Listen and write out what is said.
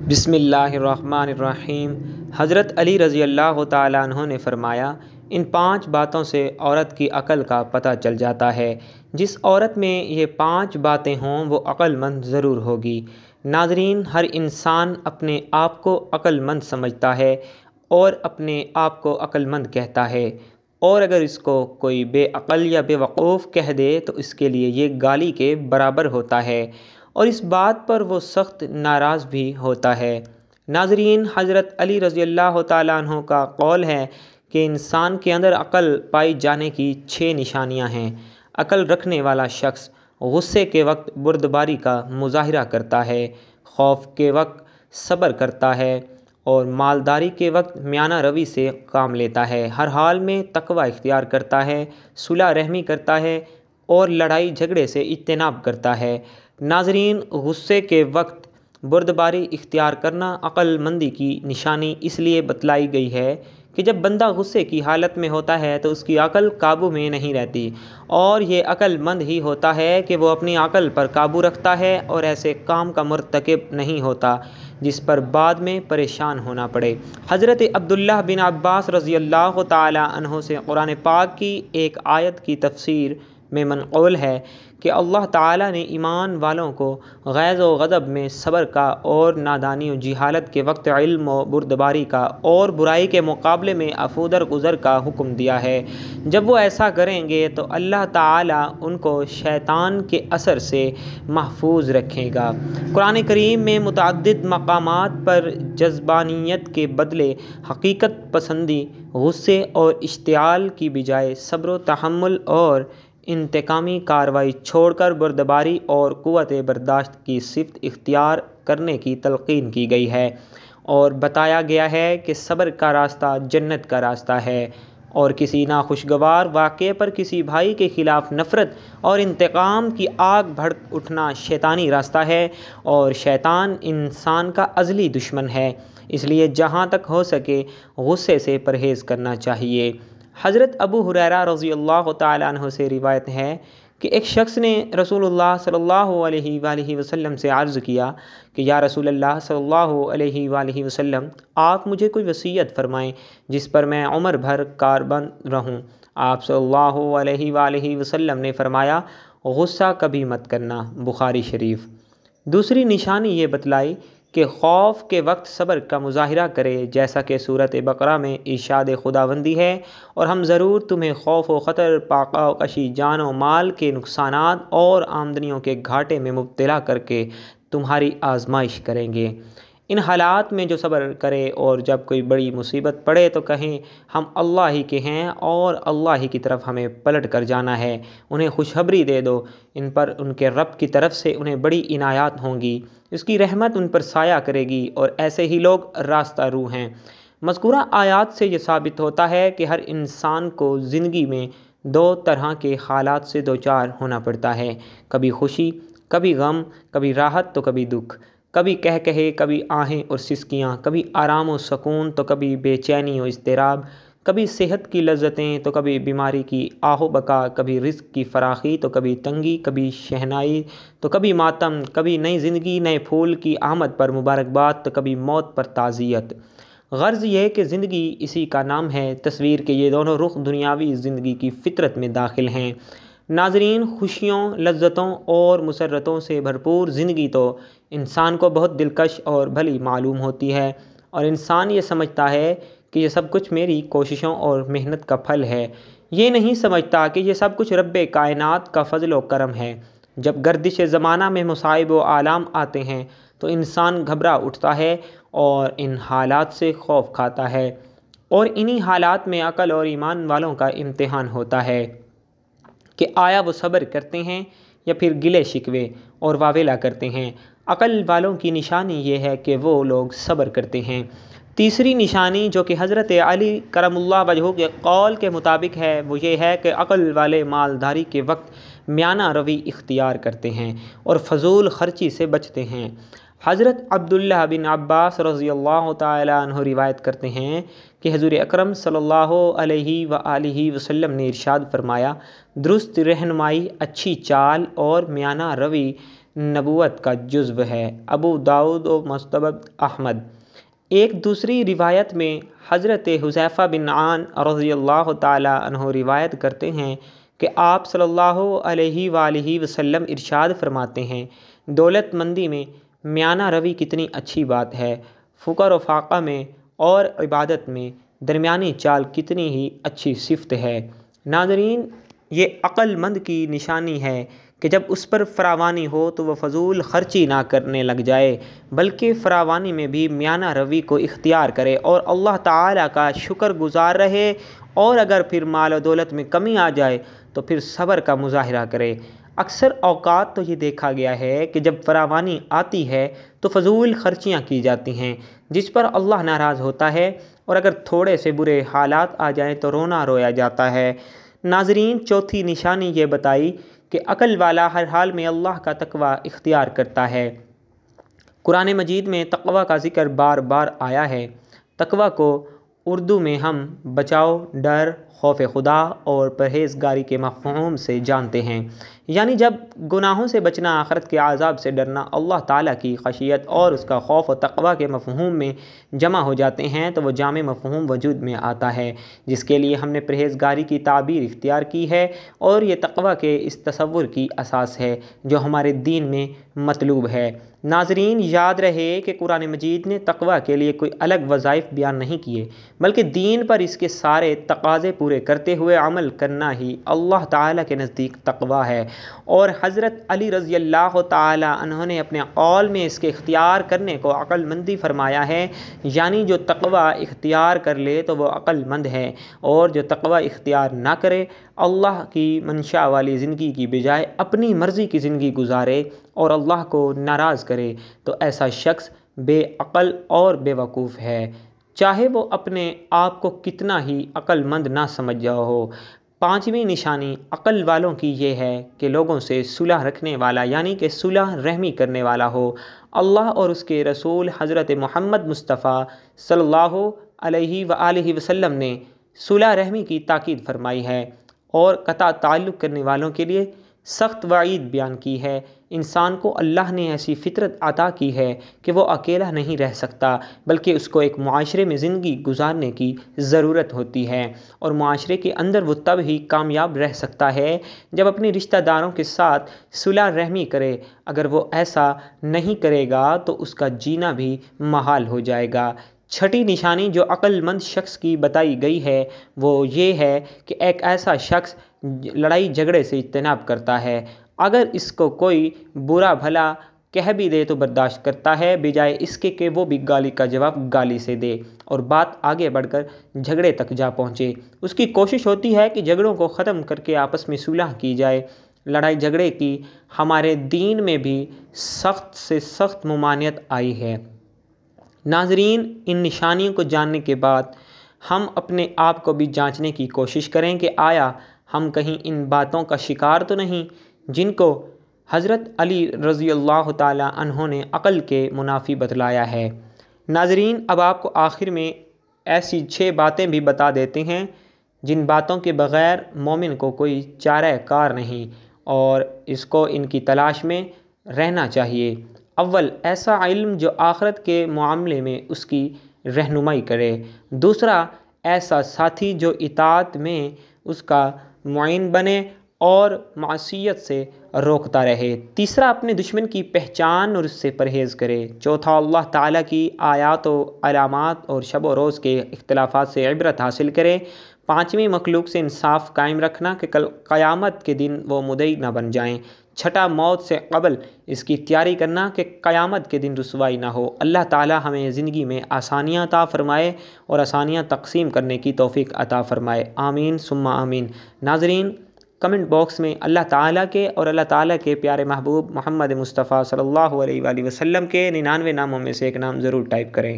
बिसमीम हज़रत अली रज़ी अल्लाह तु ने फ़रमाया इन पांच बातों से औरत की अकल का पता चल जाता है जिस औरत में ये पांच बातें हों वो अक्लमंद ज़रूर होगी नाजरीन हर इंसान अपने आप को अक्लमंद समझता है और अपने आप को अक्लमंद कहता है और अगर इसको कोई बेअल या बेवकूफ़ कह दे तो इसके लिए ये गाली के बराबर होता है और इस बात पर वो सख्त नाराज़ भी होता है नाजरीन हज़रत अली रज़ी अल्लाह तु का कौल है कि इंसान के अंदर अक़ल पाई जाने की छः निशानियाँ हैं अक़ल रखने वाला शख्स गुस्से के वक्त बुरदबारी का मुजाहरा करता है खौफ के वक्त सब्र करता है और मालदारी के वक्त म्याना रवि से काम लेता है हर हाल में तकवा इख्तियार करता है सुलह रहमी करता है और लड़ाई झगड़े से इज्तनाब करता है नाजरीन गुस्से के वक्त बुरदबारी इख्तियार करना अक्लमंदी की निशानी इसलिए बतलाई गई है कि जब बंदा गुस्से की हालत में होता है तो उसकी अकल काबू में नहीं रहती और ये अक्लमंद ही होता है कि वो अपनी अकल पर काबू रखता है और ऐसे काम का मरतकब नहीं होता जिस पर बाद में परेशान होना पड़े हज़रत अब्दुल्ला बिन अब्बास रज़ी अल्लाह तहों से कुरान पाक की एक आयत की तफसीर में मनकौल है कि अल्लाह ताला ने ईमान वालों को गैज़ व गज़ब में सब्र का और नादानी जिहालत के वक्त इल्म बुरदबारी का और बुराई के मुकाबले में अफूदर गुज़र का हुक्म दिया है जब वो ऐसा करेंगे तो अल्लाह ताला उनको शैतान के असर से महफूज रखेगा कुरान करीम में मतद मकाम पर जज्बानियत के बदले हकीकत पसंदी गुस्से और इश्तियाल की बजाय सब्र तहमल और इंतकामी कार्रवाई छोड़कर बुरदबारी और क़वत बर्दाश्त की सिफ़त इख्तियार करने की तलकिन की गई है और बताया गया है कि सब्र का रास्ता जन्नत का रास्ता है और किसी नाखुशगवार वाक़े पर किसी भाई के ख़िलाफ़ नफ़रत और इंतकाम की आग भड़क उठना शैतानी रास्ता है और शैतान इंसान का अज़ली दुश्मन है इसलिए जहाँ तक हो सके गुस्से से परहेज़ करना चाहिए हज़रत अबू हुररा रज़ी अल्लाह तह से रिवायत है कि एक शख्स ने रसूलुल्लाह सल्लल्लाहु अलैहि वसल्लम से अर्ज़ किया कि या रसूल सल्लल्लाहु अलैहि वसल्लम आप मुझे कोई वसीयत फ़रमाएं जिस पर मैं उम्र भर कारबंद रहूं आप सल्लल्लाहु अलैहि वसल्लम ने फ़रमाया गुस्सा कभी मत करना बुखारी शरीफ दूसरी निशानी ये बतलाई कि खौफ के वक्त सब्र का मुजाहरा करे जैसा कि सूरत बकरा में इशाद खुदाबंदी है और हम ज़रूर तुम्हें खौफ व ख़तर पाका कशी जान व माल के नुकसान और आमदनियों के घाटे में मुबतला करके तुम्हारी आजमाइश करेंगे इन हालात में जो सब्र करे और जब कोई बड़ी मुसीबत पड़े तो कहें हम अल्लाह ही के हैं और अल्लाह ही की तरफ हमें पलट कर जाना है उन्हें खुशखबरी दे दो इन पर उनके रब की तरफ से उन्हें बड़ी इनायात होंगी इसकी रहमत उन पर साया करेगी और ऐसे ही लोग रास्ता रू हैं मजकूर आयात से ये साबित होता है कि हर इंसान को ज़िंदगी में दो तरह के हालात से दो चार होना पड़ता है कभी खुशी कभी गम कभी राहत तो कभी दुख कभी कह कहे कभी आहें और सिसकियाँ कभी आराम और सुकून तो कभी बेचैनी और इसतराब कभी सेहत की लज्जतें तो कभी बीमारी की आहो बका कभी रिस्क की फराखी तो कभी तंगी कभी शहनाई तो कभी मातम कभी नई ज़िंदगी नए फूल की आमद पर मुबारकबाद तो कभी मौत पर ताज़ियत गर्ज़ यह कि ज़िंदगी इसी का नाम है तस्वीर के ये दोनों रुख दुनियावी ज़िंदगी की फितरत में दाखिल हैं नाजरीन खुशियों लज्जतों और मुसरतों से भरपूर ज़िंदगी तो इंसान को बहुत दिलकश और भली मालूम होती है और इंसान ये समझता है कि यह सब कुछ मेरी कोशिशों और मेहनत का फल है ये नहीं समझता कि यह सब कुछ रब कायनात का फ़जल व करम है जब गर्दिश ज़माना में मुसाइब व आलाम आते हैं तो इंसान घबरा उठता है और इन हालात से खौफ खाता है और इन्हीं हालात में अकल और ईमान वालों का इम्तहान होता है कि आया वो सब्र करते हैं या फिर गिले शिकवे और वावेला करते हैं अक़ल वालों की निशानी ये है कि वो लोग सब्र करते हैं तीसरी निशानी जो कि हज़रत अली करमुल्ला वजह के कौल के मुताबिक है वो ये है कि अक़ल वाले मालदारी के वक्त म्याना रवि इख्तियार करते हैं और फजूल खर्ची से बचते हैं हज़रत अब्दुल्ला बिन अब्बास रज़ी अल्लाह तु रिवायत करते हैं कि हजूर अक्रम सल्लल्लाहु अलैहि ने इरशाद फरमाया दुरुस्त रहनमाई अच्छी चाल और म्याना रवि नबूत का जुज्व है अबू दाऊद व मस्तब अहमद एक दूसरी रिवायत में हज़रत हुसैफ़ा बिन आन रज़ील्ला तह रिवायत करते हैं कि आप सल्ला वसम इरशाद फरमाते हैं दौलतमंदी में म्याना रवि कितनी अच्छी बात है फ़ुकर फाका में और इबादत में दरमियानी चाल कितनी ही अच्छी सिफत है नाजरीन ये अक्लमंद की निशानी है कि जब उस पर फरावानी हो तो वह फजूल खर्ची ना करने लग जाए बल्कि फरावानी में भी म्याना रवि को इख्तियार करे और अल्लाह ताला का शुक्र गुज़ार रहे और अगर फिर माल दौलत में कमी आ जाए तो फिर सब्र का मुजाहरा करे अक्सर अवकात तो ये देखा गया है कि जब फरावानी आती है तो फजूल खर्चियाँ की जाती हैं जिस पर अल्लाह नाराज़ होता है और अगर थोड़े से बुरे हालात आ जाएँ तो रोना रोया जाता है नाजरीन चौथी निशानी ये बताई कि अकल वाला हर हाल में अल्लाह का तकवा इख्तियार करता है कुरान मजीद में तकवा का ज़िक्र बार बार आया है तकवा को उर्दू में हम बचाव डर खौफ़ खुदा और परहेज़गारी के मफहम से जानते हैं यानी जब गुनाहों से बचना आख़रत के आज़ाब से डरना अल्लाह ताला की खशियत और उसका खौफ़ व तकवा के मफ़हूम में जमा हो जाते हैं तो वह जाम मफ़हूम वजूद में आता है जिसके लिए हमने परहेज़गारी की ताबीर इख्तियार की है और ये तकवा के इस तस्वुर की असास है जो हमारे दीन में मतलूब है नाजरीन याद रहे कि कुरान मजीद ने तकवा के लिए कोई अलग वज़ाइफ बयान नहीं किए बल्कि दीन पर इसके सारे तकाज़े पूरे करते हुए अमल करना ही अल्लाह ताला के नज़दीक तकवा है और हज़रत अली रज़ी अल्लाह तहोंने अपने कौल में इसके इख्तियार करने को अक्लमंदी फरमाया है यानी जो तकवा इख्तियार कर ले तो वह अक्लमंद है और जो तकवा इख्तियार ना करे अल्लाह की मंशा वाली ज़िंदगी की बजाय अपनी मर्ज़ी की ज़िंदगी गुजारे और अल्लाह को नाराज़ करे तो ऐसा शख्स बेअल और बेवकूफ़ है चाहे वो अपने आप को कितना ही अक्लमंद ना समझ जाओ हो पाँचवीं निशानी अक़ल वालों की ये है कि लोगों से सुलह रखने वाला यानी कि सुलह रहमी करने वाला हो अल्लाह और उसके रसूल हज़रत मोहम्मद मुस्तफ़ा सल्लल्लाहु अलैहि व वसल्लम ने सुलह रहमी की ताकीद फरमाई है और कता ताल्लुक़ करने वालों के लिए सख्त वाइद बयान की है इंसान को अल्लाह ने ऐसी फ़ितरत अता की है कि वो अकेला नहीं रह सकता बल्कि उसको एक माशरे में ज़िंदगी गुजारने की ज़रूरत होती है और माशरे के अंदर वो तब ही कामयाब रह सकता है जब अपने रिश्तेदारों के साथ सुलह रहमी करे अगर वो ऐसा नहीं करेगा तो उसका जीना भी महाल हो जाएगा छठी निशानी जो अक्लमंद शख्स की बताई गई है वो ये है कि एक ऐसा शख्स लड़ाई झगड़े से इजतनाब करता है अगर इसको कोई बुरा भला कह भी दे तो बर्दाश्त करता है बजाय इसके के वो भी गाली का जवाब गाली से दे और बात आगे बढ़कर झगड़े तक जा पहुँचे उसकी कोशिश होती है कि झगड़ों को ख़त्म करके आपस में सुलह की जाए लड़ाई झगड़े की हमारे दीन में भी सख्त से सख्त ममानियत आई है नाजरीन इन निशानियों को जानने के बाद हम अपने आप को भी जांचने की कोशिश करें कि आया हम कहीं इन बातों का शिकार तो नहीं जिनको हज़रत अली रज़ी अल्लाह तहों ने अक़ल के मुनाफी बतलाया है नाजरीन अब आपको आखिर में ऐसी छः बातें भी बता देते हैं जिन बातों के बग़ैर मोमिन को कोई चारा कार नहीं और इसको इनकी तलाश में रहना चाहिए अव्वल ऐसा इल्म जो आखरत के मामले में उसकी रहनुमाई करे दूसरा ऐसा साथी जो इतात में उसका मुन बने और मासीत से रोकता रहे तीसरा अपने दुश्मन की पहचान और उससे परहेज़ करे चौथा अल्लाह ताला की आयात और और शब रोज़ के इख्तलाफा से इबरत हासिल करे पाँचवीं मखलूक से इंसाफ कायम रखना कि कल क़यामत के दिन वो मुदई ना बन जाएँ छठा मौत से कबल इसकी तैयारी करना कि क़यामत के दिन रसवाई ना हो अल्लाह ताला हमें ज़िंदगी में आसानियाँ अता फ़रमाए और आसानियाँ तकसीम करने की तोफ़ी अता फ़रमाए आमीन सुम्मा आमीन नाजरीन कमेंट बॉक्स में अल्लाह ताला के और अल्लाह ताला के प्यारे महबूब मोहम्मद मुस्तफ़ा सल्लल्लाहु अलैहि वसल्लम के निन्यानवे नामों में से एक नाम ज़रूर टाइप करें